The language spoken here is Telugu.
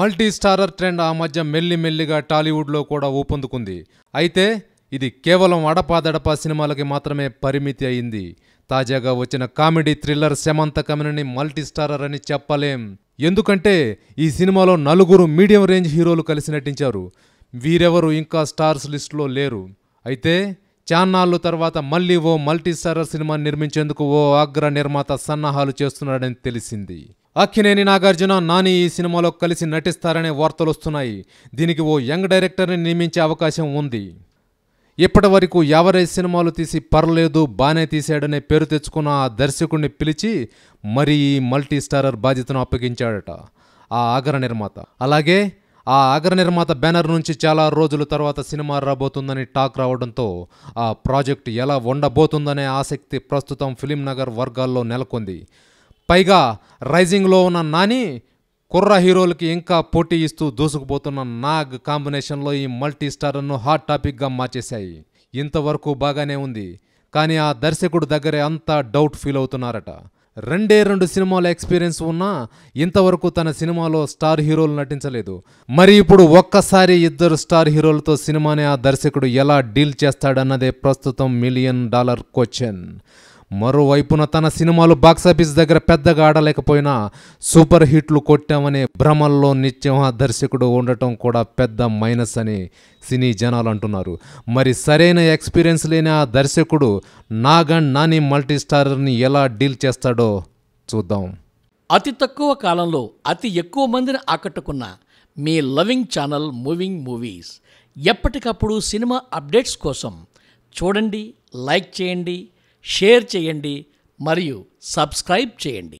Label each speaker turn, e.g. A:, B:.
A: మల్టీ స్టారర్ ట్రెండ్ ఆ మధ్య మెల్లి మెల్లిగా టాలీవుడ్లో కూడా ఊపందుకుంది అయితే ఇది కేవలం అడపాదడపా సినిమాలకి మాత్రమే పరిమితి అయింది తాజాగా వచ్చిన కామెడీ థ్రిల్లర్ శమంత కమినని మల్టీ స్టారర్ అని చెప్పలేం ఎందుకంటే ఈ సినిమాలో నలుగురు మీడియం రేంజ్ హీరోలు కలిసి నటించారు వీరెవరు ఇంకా స్టార్స్ లిస్టులో లేరు అయితే చాన్నాళ్ళు తర్వాత మళ్ళీ ఓ మల్టీస్టారర్ సినిమా నిర్మించేందుకు ఓ అగ్ర నిర్మాత సన్నాహాలు చేస్తున్నాడని తెలిసింది అక్కినేని నాగార్జున నాని ఈ సినిమాలో కలిసి నటిస్తారనే వార్తలు వస్తున్నాయి దీనికి ఓ యంగ్ డైరెక్టర్ని నియమించే అవకాశం ఉంది ఇప్పటి వరకు యావరేజ్ సినిమాలు తీసి పర్లేదు బాగానే తీశాడనే పేరు తెచ్చుకున్న ఆ దర్శకుడిని పిలిచి మరీ ఈ మల్టీ స్టారర్ బాధ్యతను అప్పగించాడట ఆ ఆగర నిర్మాత అలాగే ఆ ఆగర నిర్మాత బ్యానర్ నుంచి చాలా రోజుల తర్వాత సినిమా రాబోతుందని టాక్ రావడంతో ఆ ప్రాజెక్ట్ ఎలా ఉండబోతుందనే ఆసక్తి ప్రస్తుతం ఫిలిం నగర్ వర్గాల్లో నెలకొంది పైగా రైజింగ్లో ఉన్న నాని కుర్ర హీరోలకి ఇంకా పోటీ ఇస్తూ దూసుకుపోతున్న నాగ్ కాంబినేషన్లో ఈ మల్టీ హాట్ టాపిక్గా మార్చేశాయి ఇంతవరకు బాగానే ఉంది కానీ ఆ దర్శకుడు దగ్గరే అంతా డౌట్ ఫీల్ అవుతున్నారట రెండే రెండు సినిమాల ఎక్స్పీరియన్స్ ఉన్నా ఇంతవరకు తన సినిమాలో స్టార్ హీరోలు నటించలేదు మరి ఇప్పుడు ఒక్కసారి ఇద్దరు స్టార్ హీరోలతో సినిమాని ఆ దర్శకుడు ఎలా డీల్ చేస్తాడన్నదే ప్రస్తుతం మిలియన్ డాలర్ క్వశ్చన్ మరోవైపున తన సినిమాలు బాక్సాఫీస్ దగ్గర పెద్దగా ఆడలేకపోయినా సూపర్ హిట్లు కొట్టామనే భ్రమల్లో నిత్యం దర్శకుడు ఉండటం కూడా పెద్ద మైనస్ అని సినీ జనాలు అంటున్నారు మరి సరైన ఎక్స్పీరియన్స్ లేని ఆ దర్శకుడు నాగండ్ నాని మల్టీస్టార్ని ఎలా డీల్ చేస్తాడో చూద్దాం
B: అతి తక్కువ కాలంలో అతి ఎక్కువ మందిని ఆకట్టుకున్న మీ లవింగ్ ఛానల్ మూవింగ్ మూవీస్ ఎప్పటికప్పుడు సినిమా అప్డేట్స్ కోసం చూడండి లైక్ చేయండి షేర్ చేయండి మరియు సబ్స్క్రైబ్ చేయండి